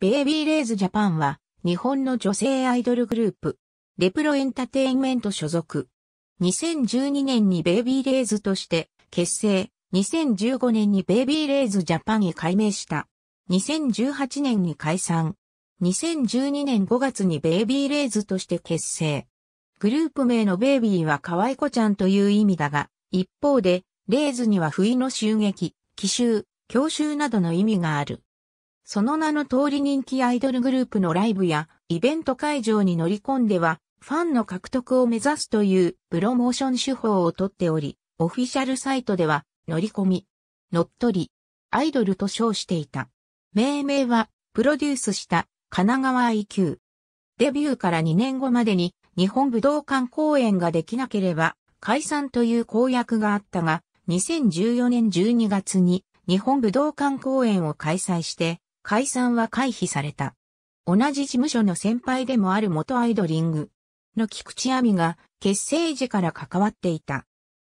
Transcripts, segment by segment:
ベイビーレイズジャパンは、日本の女性アイドルグループ、レプロエンタテインメント所属。2012年にベイビーレイズとして結成、2015年にベイビーレイズジャパンに改名した。2018年に解散。2012年5月にベイビーレイズとして結成。グループ名のベイビーは可愛い子ちゃんという意味だが、一方で、レイズには不意の襲撃、奇襲、強襲などの意味がある。その名の通り人気アイドルグループのライブやイベント会場に乗り込んでは、ファンの獲得を目指すというプロモーション手法をとっており、オフィシャルサイトでは、乗り込み、乗っ取り、アイドルと称していた。命名は、プロデュースした、神奈川 IQ。デビューから2年後までに、日本武道館公演ができなければ、解散という公約があったが、2014年12月に、日本武道館公演を開催して、解散は回避された。同じ事務所の先輩でもある元アイドリングの菊池亜美が結成時から関わっていた。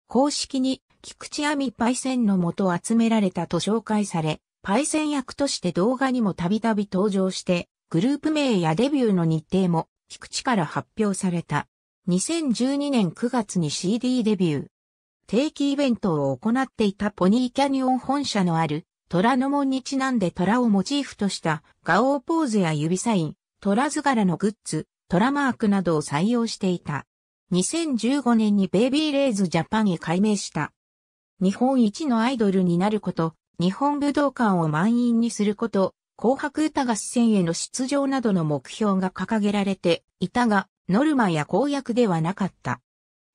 公式に菊池亜美パイセンの元集められたと紹介され、パイセン役として動画にもたびたび登場して、グループ名やデビューの日程も菊池から発表された。2012年9月に CD デビュー。定期イベントを行っていたポニーキャニオン本社のある虎の門にちなんで虎をモチーフとした画王ポーズや指サイン、虎図柄のグッズ、虎マークなどを採用していた。2015年にベイビーレイズジャパンへ改名した。日本一のアイドルになること、日本武道館を満員にすること、紅白歌合戦への出場などの目標が掲げられていたが、ノルマや公約ではなかった。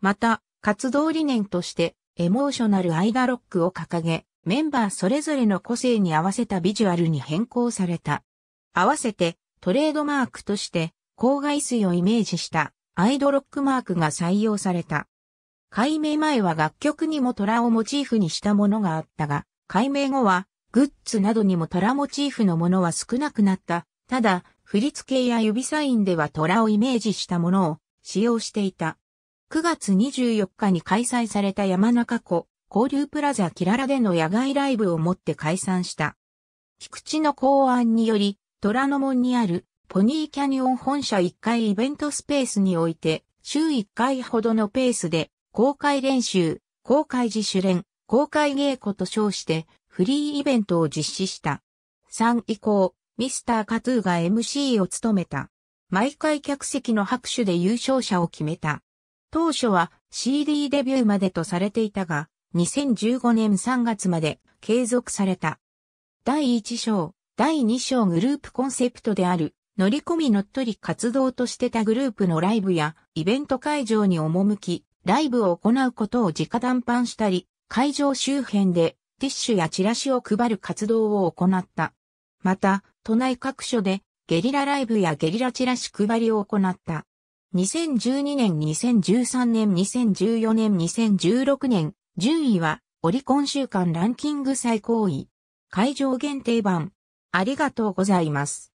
また、活動理念として、エモーショナルアイダロックを掲げ、メンバーそれぞれの個性に合わせたビジュアルに変更された。合わせてトレードマークとして郊外水をイメージしたアイドロックマークが採用された。解明前は楽曲にも虎をモチーフにしたものがあったが、解明後はグッズなどにも虎モチーフのものは少なくなった。ただ、振付や指サインでは虎をイメージしたものを使用していた。9月24日に開催された山中湖交流プラザキララでの野外ライブをもって解散した。菊池の考案により、虎ノ門にあるポニーキャニオン本社1階イベントスペースにおいて、週1回ほどのペースで、公開練習、公開自主練、公開稽古と称して、フリーイベントを実施した。3以降、ミスターカトゥーが MC を務めた。毎回客席の拍手で優勝者を決めた。当初は CD デビューまでとされていたが、2015年3月まで継続された。第1章、第2章グループコンセプトである、乗り込み乗っ取り活動としてたグループのライブやイベント会場に赴き、ライブを行うことを直談判したり、会場周辺でティッシュやチラシを配る活動を行った。また、都内各所でゲリラライブやゲリラチラシ配りを行った。2012年、2013年、2014年、2016年、順位は、オリコン週間ランキング最高位。会場限定版。ありがとうございます。